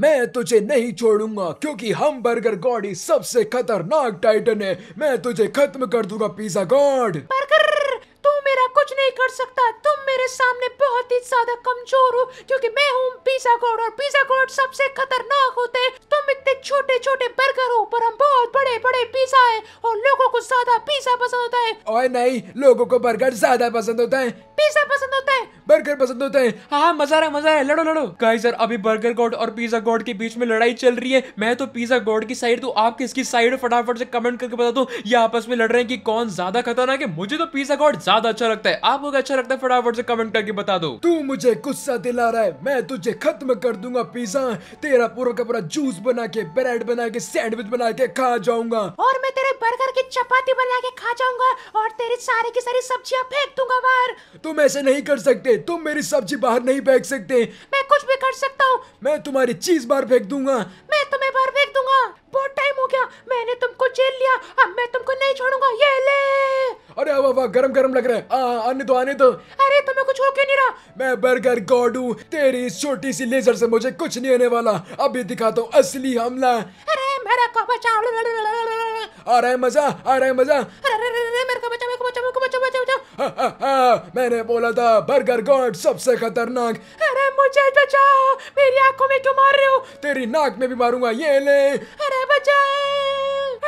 मैं तुझे नहीं छोड़ूंगा क्योंकि हम बर्गर गॉडी सबसे खतरनाक टाइटन है मैं तुझे खत्म कर दूंगा पिज्जा गॉड तू मेरा कुछ नहीं कर सकता तुम मेरे सामने बहुत ही ज्यादा कमजोर हो क्योंकि मैं हूँ पिज्जा गॉड और पिज्जा गॉड सबसे खतरनाक होते हैं तुम इतने छोटे छोटे बर्गर हो पर हम बहुत बड़े बड़े पिज्जा है और लोगों को ज्यादा पिज्जा पसंद होता है और नहीं लोगों को बर्गर ज्यादा पसंद होता है पिज्जा पसंद होता है बर्गर पसंद होता है हाँ मजा रहा है मजा है लड़ो लड़ो कहीं सर अभी बर्गर गॉड और पिज्जा गॉड के बीच में लड़ाई चल रही है मैं तो पिज्जा गॉड की साइड तो आप किसकी साइड फटाफट से कमेंट करके बता दो ये आपस में लड़ रहे हैं कि कौन ज्यादा खतरनाक है मुझे तो पिज्जा गॉड ज्यादा अच्छा लगता है आपको अच्छा लगता है फटाफट से कमेंट करके बता दो तू मुझे गुस्सा दिला रहा है मैं तुझे खत्म कर दूंगा पिज्जा तेरा पूरा का पूरा जूस बना के ब्रेड बना के सैंडविच बना के खा जाऊंगा और मैं तेरे बर्गर की चपाती बना के खा जाऊंगा और तेरी सारी की सारी सब्जियां फेंक दूंगा बाहर तो तुम ऐसे नहीं कर सकते तुम मेरी सब्जी बाहर नहीं फेंक सकते मैं कुछ भी कर सकता हूँ मैं तुम्हारी चीज बाहर फेंक दूंगा मैं तुम्हें बाहर फेंक दूंगा बहुत टाइम हो गया मैंने तुमको जेल लिया अब मैं तुमको नहीं छोड़ूंगा ये ले अरे वाह वाह गरम गरम लग रहा है आ, आने तो आने तो अरे तुम्हें कुछ हो क्यों नहीं रहा मैं बर्गर गॉड हूँ तेरी छोटी सी लेजर से मुझे कुछ नहीं होने वाला अभी दिखाता हूँ असली हमला अरे मेरा को बचाओ आ रहा है मजा आ रहा है मजा अरे मेरे को मैंने बोला था बर्गर गॉड सबसे खतरनाक अरे मुझे बचाओ मेरी आंखों में क्यों मार रहे हो तेरी नाक में भी मारूंगा ये ले अरे बचाओ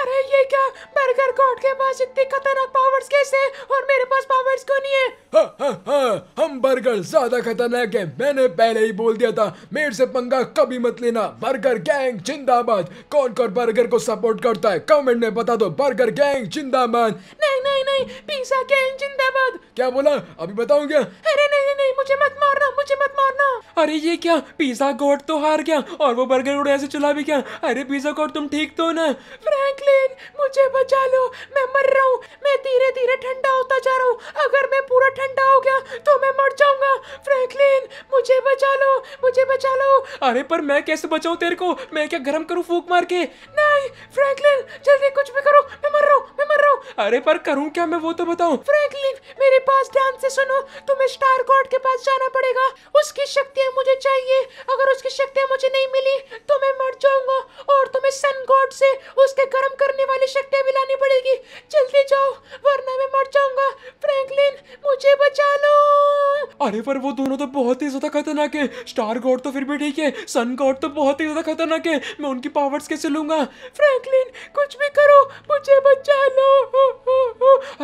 अरे ये क्या बर्गर गॉड के पास इतनी खतरनाक पावर्स कैसे और मेरे पास पावर्स क्यों नहीं है हा, हा, हा, हम बर्गर ज्यादा खतरनाक है मैंने पहले ही बोल दिया था मेरे से पंगा कभी मत लेना बर्गर गैंग जिंदाबाद कौन कौन बर्गर को सपोर्ट करता है कमेंट में बता दो बर्गर गैंग जिंदाबाद नहीं नहीं नहीं पिज्जा गैंग जिंदाबाद क्या बोला अभी बताऊं क्या अरे नहीं नहीं मुझे मत मारना मुझे मत मारना अरे ये क्या पिज्जा गॉड तो हार गया और वो बर्गर उड़े ऐसे चला भी क्या अरे पिज्जा गॉड तुम ठीक तो ना फ्रैंकली एलियन मुझे बचा लो मैं मर रहा हूँ मैं धीरे धीरे ठंडा होता जा रहा हूँ अगर मैं पूरा ठंडा हो गया तो मैं मर जाऊंगा फ्रैंकलिन मुझे बचा लो मुझे बचा लो अरे पर मैं कैसे बचाऊँ तेरे को मैं क्या गर्म करूँ फूक मार के नहीं फ्रैंकलिन जल्दी कुछ भी करो मैं मर रहा हूँ मैं मर रहा हूँ अरे पर करूँ क्या मैं वो तो बताऊँ फ्रैंकलिन मेरे पास ध्यान से सुनो तुम्हें स्टार गॉड के पास जाना पड़ेगा उसकी शक्तियाँ मुझे चाहिए अगर उसकी शक्तियाँ मुझे नहीं मिली तो मैं मर जाऊंगा और तुम्हें सन गॉड से उसके गर्म करने वाली शक्तियां भी लानी पड़ेगी जल्दी जाओ वरना मैं मर जाऊंगा फ्रैंकलिन मुझे बचा अरे पर वो दोनों तो बहुत ही ज्यादा खतरनाक है स्टार गॉड तो फिर भी ठीक है सन गॉड तो बहुत ही ज्यादा खतरनाक है मैं उनकी पावर्स कैसे लूंगा फ्रैंकलिन कुछ भी करो मुझे बचा लो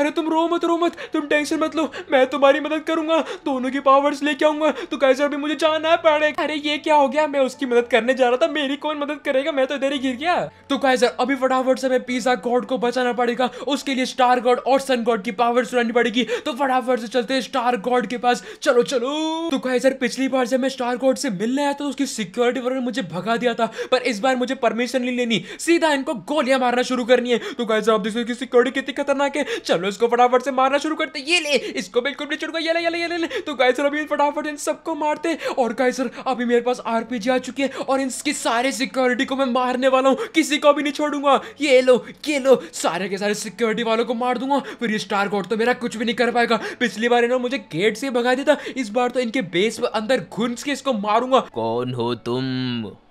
अरे तुम रो मत रो मत तुम टेंशन मत लो मैं तुम्हारी मदद करूंगा दोनों की पावर्स लेके आऊंगा तो कैसे अभी मुझे जाना है पड़ेगा अरे ये क्या हो गया मैं उसकी मदद करने जा रहा था मेरी कौन मदद करेगा मैं तो इधर ही गिर गया तो कैसे अभी फटाफट से मैं पिज्जा गॉड को बचाना पड़ेगा उसके लिए स्टार गॉड और सन गॉड की पावर्स लानी पड़ेगी तो फटाफट से चलते स्टार गॉड के पास चलो चलो तो गाइस सर पिछली बार जब मैं स्टार गॉड से मिलने आया था तो उसकी सिक्योरिटी वर्ग ने मुझे भगा दिया था पर इस बार मुझे परमिशन नहीं लेनी सीधा इनको गोलियां मारना शुरू करनी है तो गाइस आप देख सकते सिक्योरिटी कितनी खतरनाक है चलो इसको फटाफट से मारना शुरू करते ये ले इसको बिल्कुल नहीं छोड़ूंगा ये ले ये ले ये ले तो सर अभी फटाफट इन सबको मारते और गाइस सर अभी मेरे पास आरपीजी आ चुकी है और इसकी सारे सिक्योरिटी को मैं मारने वाला हूँ किसी को भी नहीं छोड़ूंगा ये लो ये लो सारे के सारे सिक्योरिटी वालों को मार दूंगा फिर ये स्टार गॉड तो मेरा कुछ भी नहीं कर पाएगा पिछली बार इन्होंने मुझे गेट से भगा दिया था ना इस बार तो इनके बेस में अंदर घुस के इसको मारूंगा कौन हो तुम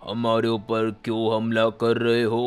हमारे ऊपर क्यों हमला कर रहे हो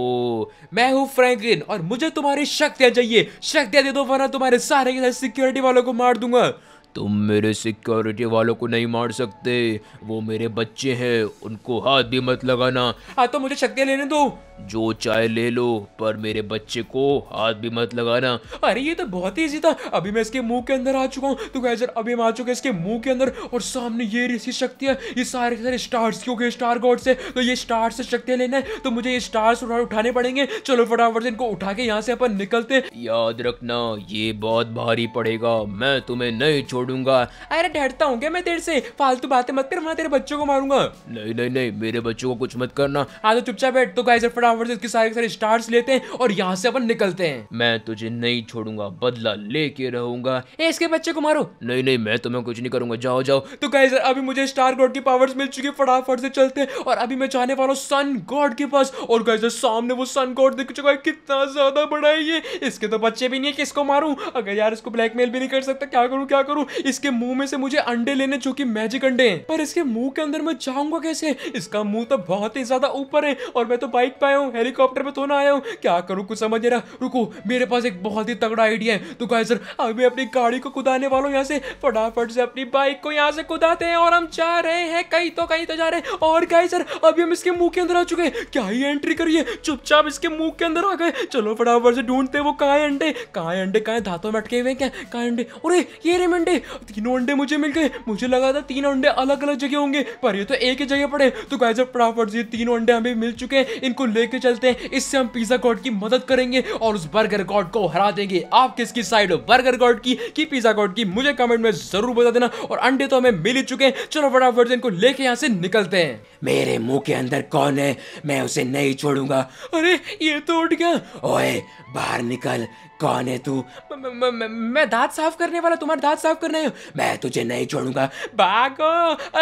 मैं हूँ फ्रैंकलिन और मुझे तुम्हारी शक्तियाँ चाहिए शक्तियाँ दे दो वरना तुम्हारे सारे के सारे सिक्योरिटी वालों को मार दूंगा तुम मेरे सिक्योरिटी वालों को नहीं मार सकते वो मेरे बच्चे हैं उनको हाथ भी मत लगाना हाँ तो मुझे शक्तियाँ लेने दो जो चाहे ले लो पर मेरे बच्चे को हाथ भी मत लगाना अरे ये तो बहुत ही ईजी था अभी मैं इसके मुंह के अंदर आ चुका हूँ तो गैजर अभी मैं आ चुका इसके मुंह के अंदर और सामने ये ऋषि शक्ति है ये सारे सारे स्टार्स क्योंकि स्टार गॉड से तो ये स्टार से शक्तियाँ लेना है तो मुझे ये स्टार्स उठाने पड़ेंगे चलो फटाफट इनको उठा के यहाँ से अपन निकलते याद रखना ये बहुत भारी पड़ेगा मैं तुम्हें नहीं छोड़ूंगा अरे डरता हूँ क्या मैं तेरे से फालतू बातें मत कर मैं तेरे बच्चों को मारूंगा नहीं नहीं नहीं मेरे बच्चों को कुछ मत करना आज हाँ, तो चुपचाप बैठ तो गाइस फटाफट से इसके सारे सारे स्टार्स लेते हैं और यहाँ से अपन निकलते हैं मैं तुझे नहीं छोड़ूंगा बदला लेके रहूंगा ए इसके बच्चे को मारो नहीं नहीं मैं तुम्हें कुछ नहीं करूंगा जाओ जाओ तो गाइस अभी मुझे स्टार गॉड की पावर्स मिल चुकी है फटाफट से चलते हैं और अभी मैं जाने वाला हूँ सन गॉड के पास और गाइस सामने वो सन गॉड दिख चुका है कितना ज्यादा बड़ा है ये इसके तो बच्चे भी नहीं है किसको मारूं अगर यार इसको ब्लैकमेल भी नहीं कर सकता क्या करूं क्या करूं इसके मुंह में से मुझे अंडे लेने जो कि मैजिक अंडे हैं पर इसके मुंह के अंदर मैं जाऊंगा कैसे इसका मुंह तो बहुत ही ज्यादा ऊपर है और मैं तो बाइक पे आया हूँ हेलीकॉप्टर पे तो ना आया हूँ क्या करूँ कुछ समझ रहा रुको मेरे पास एक बहुत ही तगड़ा आइडिया है तो कहा सर अभी अपनी गाड़ी को कुदाने वालों यहाँ से फटाफट से अपनी बाइक को यहाँ से कुदाते हैं और हम जा रहे हैं कहीं तो कहीं तो जा रहे हैं और कहा सर अभी हम इसके मुंह के अंदर आ चुके हैं क्या ही एंट्री करिए चुपचाप इसके मुंह के अंदर आ गए चलो फटाफट से ढूंढते वो कहाँ अंडे कहाँ अंडे कहाँ धातों में अटके हुए क्या कहाँ अंडे अरे ये रे अंडे गए तीनों अंडे मुझे मिल गए मुझे लगा था तीन अंडे अलग अलग जगह होंगे पर ये तो एक ही जगह पड़े तो गाइज प्रॉपर जी तीनों अंडे हमें मिल चुके हैं इनको लेके चलते हैं इससे हम पिज्जा गॉड की मदद करेंगे और उस बर्गर गॉड को हरा देंगे आप किसकी साइड हो बर्गर गॉड की कि पिज्जा गॉड की मुझे कमेंट में जरूर बता देना और अंडे तो हमें मिल ही चुके हैं चलो फटाफट इनको लेके यहाँ से निकलते हैं मेरे मुंह के अंदर कौन है मैं उसे नहीं छोड़ूंगा अरे ये तो उठ गया ओए बाहर निकल कौन है तू मैं दांत साफ करने वाला तुम्हारे दांत साफ करने हो मैं तुझे नहीं छोड़ूंगा भागो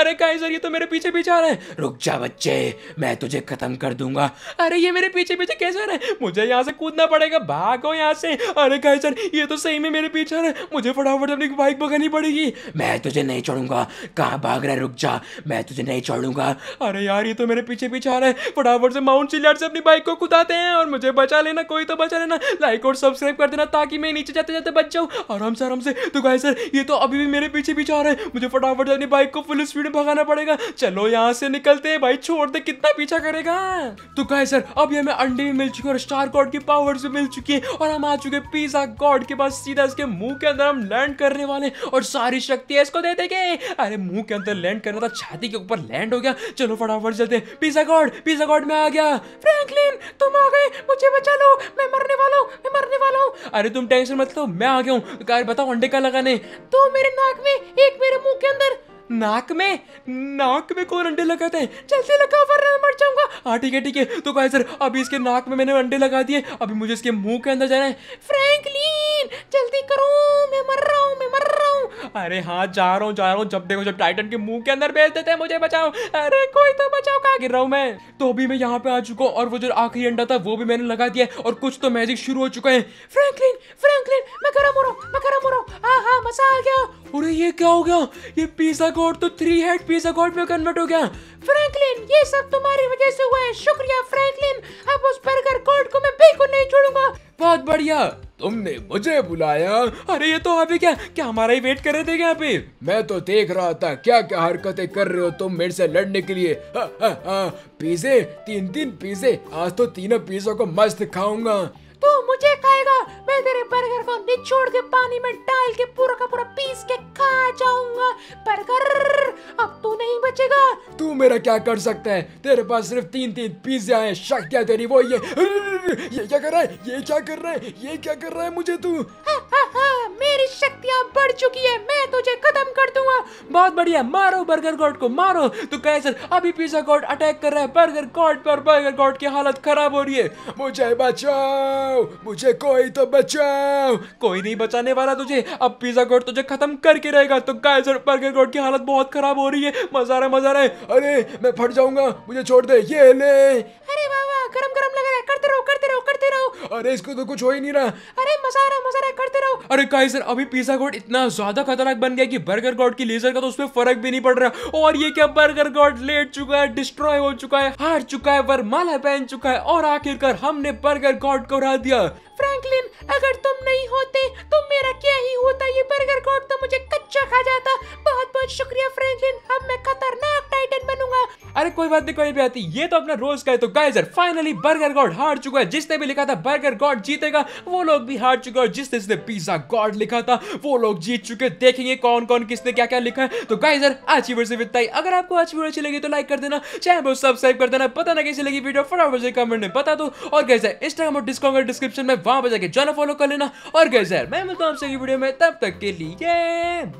अरे कहीं सर ये तो मेरे पीछे पीछे आ रहा है रुक जा बच्चे मैं तुझे खत्म कर दूंगा अरे ये मेरे पीछे पीछे कैसे आ रहा है मुझे यहाँ से कूदना पड़ेगा भागो यहाँ से अरे कहीं ये तो सही में मेरे पीछे आ रहा है मुझे फटाफट अपनी बाइक भगानी पड़ेगी मैं तुझे नहीं छोड़ूंगा कहाँ भाग रहा है रुक जा मैं तुझे नहीं छोड़ूंगा अरे यार ये तो मेरे पीछे पीछे आ रहा है फटाफट से माउंट चिल्लाट से अपनी बाइक को कुदाते हैं और मुझे बचा लेना कोई तो बचा लेना लाइक और सब्सक्राइब कर कर देना ताकि मैं नीचे जाते जाते बच जाऊँ आराम से आराम से तो गाय सर ये तो अभी भी मेरे पीछे पीछे आ रहे हैं मुझे फटाफट जानी बाइक को फुल स्पीड में भगाना पड़ेगा चलो यहाँ से निकलते हैं भाई छोड़ दे कितना पीछा करेगा तो गाय सर अब हमें अंडे भी मिल चुके और स्टार गॉड की पावर भी मिल चुकी है और हम आ चुके पिज्जा गॉड के पास सीधा इसके मुंह के अंदर हम लैंड करने वाले और सारी शक्ति इसको दे देंगे अरे मुंह के अंदर लैंड करना था छाती के ऊपर लैंड हो गया चलो फटाफट चलते पिज्जा गॉड पिज्जा गॉड में आ गया फ्रैंकलिन तुम आ गए मुझे बचा लो मैं मरने वाला हूँ मैं मरने वाला हूँ अरे तुम टेंशन मत लो मैं आ गया हूँ कार बताओ अंडे का लगाने तो मेरे नाक में एक मेरे मुंह के अंदर नाक में नाक में कौन अंडे लगाते हैं जल्दी लगाओ वरना मैं मर जाऊंगा हाँ ठीक है ठीक है तो कहा सर अभी इसके नाक में मैंने अंडे लगा दिए अभी मुझे इसके मुंह के अंदर जाना है फ्रैंकलिन जल्दी करो मैं मर रहा हूँ मैं मर रहा अरे हाँ जा रहा हूँ जा रहा हूँ जब देखो जब टाइटन के मुंह के अंदर भेज देते हैं मुझे बचाओ अरे कोई तो बचाओ कहा गिर रहा हूँ मैं तो अभी मैं यहाँ पे आ चुका हूँ और वो जो आखिरी अंडा था वो भी मैंने लगा दिया और कुछ तो मैजिक शुरू हो चुका है फ्रैंकलिन फ्रैंकलिन मैं गरम हो रहा हूँ मैं गरम हो रहा हूँ हाँ हाँ मजा आ गया अरे ये क्या हो गया ये पिज्जा गॉड तो थ्री हेड पिज्जा गॉड में कन्वर्ट हो गया फ्रैंकलिन ये सब तुम्हारी वजह से हुआ है शुक्रिया फ्रैंकलिन अब उस बर्गर कोर्ट को मैं बिल्कुल नहीं छोड़ूंगा बहुत बढ़िया तुमने मुझे बुलाया अरे ये तो अभी क्या क्या हमारा ही वेट कर रहे थे क्या अभी मैं तो देख रहा था क्या क्या हरकतें कर रहे हो तुम मेरे से लड़ने के लिए हा, हाँ, हाँ, पिज़्ज़े तीन तीन पिज़्ज़े आज तो तीनों पिज़्ज़ों को मस्त खाऊंगा तो मुझे खाएगा मैं तेरे बर्गर को निचोड़ के पानी में डाल के पूरा का पूरा पीस के खा जाऊंगा बर्गर अब तू नहीं बचेगा तू मेरा क्या कर सकता है तेरे पास सिर्फ तीन तीन पिज्जा है शक क्या तेरी वो ये ये क्या कर रहा है ये क्या कर रहा है ये क्या कर रहा है मुझे तू मेरी शक्तियाँ बढ़ चुकी है मैं तुझे खत्म कर दूंगा बहुत बढ़िया मारो बर्गर गॉड को मारो तो कहे सर अभी पिज्जा गॉड अटैक कर रहा है बर्गर गॉड पर बर्गर गॉड की हालत खराब हो रही है मुझे बचाओ मुझे कोई तो बच बचाओ कोई नहीं बचाने वाला तुझे अब पिज्जा गोट तुझे खत्म करके रहेगा तो गाइस बर्गर गोट की हालत बहुत खराब हो रही है मजा रहा मजा रहा है अरे मैं फट जाऊंगा मुझे छोड़ दे ये ले अरे वाह वाह गरम गरम लग रहा है करते रहो करते रहो करते रहो अरे इसको तो कुछ हो ही नहीं रहा मजा रहा मजा रहा करते रहो अरे काई सर अभी पिज्जा गॉड इतना ज्यादा खतरनाक बन गया कि बर्गर गॉड की लेजर का तो उसमें फर्क भी नहीं पड़ रहा और ये क्या बर्गर गॉड लेट चुका है डिस्ट्रॉय हो चुका है हार चुका है वरमाला पहन चुका है और आखिरकार हमने बर्गर गॉड को हरा दिया फ्रैंकलिन अगर कोई बात नहीं कोई भी आती ये तो अपना रोज का है तो गाइजर फाइनली बर्गर गॉड हार चुका है जिसने भी लिखा था बर्गर गॉड जीतेगा वो लोग भी हार चुके और जिसने जिसने पिज्जा गॉड लिखा था वो लोग जीत चुके देखेंगे कौन कौन किसने क्या क्या लिखा है तो गाइजर आज की वीडियो से अगर आपको आज वीडियो अच्छी लगी तो लाइक कर देना चैनल को सब्सक्राइब कर देना पता ना कैसी लगी वीडियो फटाफट से कमेंट में बता दो और गाइजर इंस्टाग्राम और डिस्काउंट डिस्क्रिप्शन में वहां पर जाकर जाना फॉलो कर लेना और गाइजर मैं मिलता हूँ आपसे वीडियो में तब तक के लिए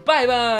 बाय बाय